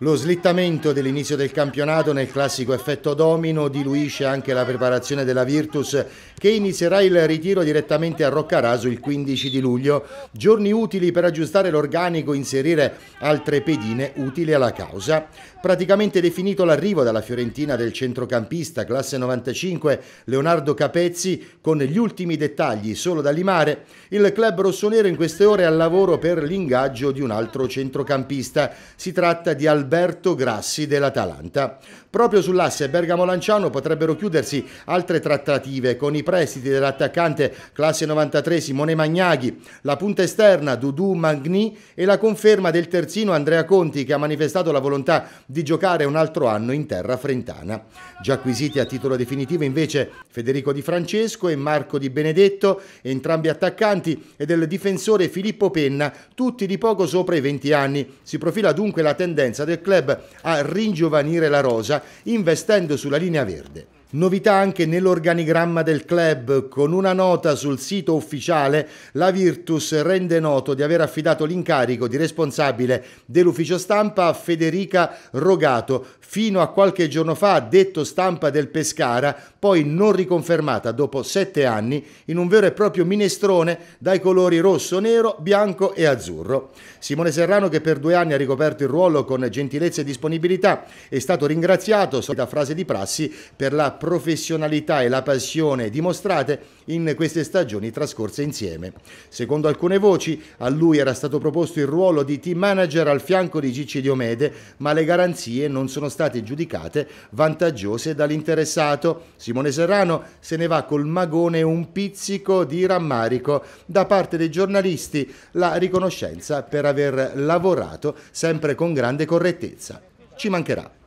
Lo slittamento dell'inizio del campionato nel classico effetto domino diluisce anche la preparazione della Virtus che inizierà il ritiro direttamente a Roccaraso il 15 di luglio, giorni utili per aggiustare l'organico e inserire altre pedine utili alla causa. Praticamente definito l'arrivo dalla Fiorentina del centrocampista classe 95 Leonardo Capezzi con gli ultimi dettagli solo da limare, il club rossonero in queste ore è al lavoro per l'ingaggio di un altro centrocampista. Si tratta di Alberto Alberto Grassi dell'Atalanta. Proprio sull'asse Bergamo-Lanciano potrebbero chiudersi altre trattative con i prestiti dell'attaccante classe 93 Simone Magnaghi, la punta esterna Dudu Magni e la conferma del terzino Andrea Conti che ha manifestato la volontà di giocare un altro anno in terra frentana. Già acquisiti a titolo definitivo invece Federico Di Francesco e Marco Di Benedetto, entrambi attaccanti, e del difensore Filippo Penna, tutti di poco sopra i 20 anni. Si profila dunque la tendenza del del club a ringiovanire la rosa investendo sulla linea verde. Novità anche nell'organigramma del club. Con una nota sul sito ufficiale, la Virtus rende noto di aver affidato l'incarico di responsabile dell'ufficio stampa a Federica Rogato, fino a qualche giorno fa detto stampa del Pescara, poi non riconfermata dopo sette anni in un vero e proprio minestrone dai colori rosso, nero, bianco e azzurro. Simone Serrano, che per due anni ha ricoperto il ruolo con gentilezza e disponibilità, è stato ringraziato, solita frase di prassi, per la professionalità e la passione dimostrate in queste stagioni trascorse insieme. Secondo alcune voci, a lui era stato proposto il ruolo di team manager al fianco di Gicci Diomede, ma le garanzie non sono state giudicate vantaggiose dall'interessato. Simone Serrano se ne va col magone un pizzico di rammarico da parte dei giornalisti, la riconoscenza per aver lavorato sempre con grande correttezza. Ci mancherà.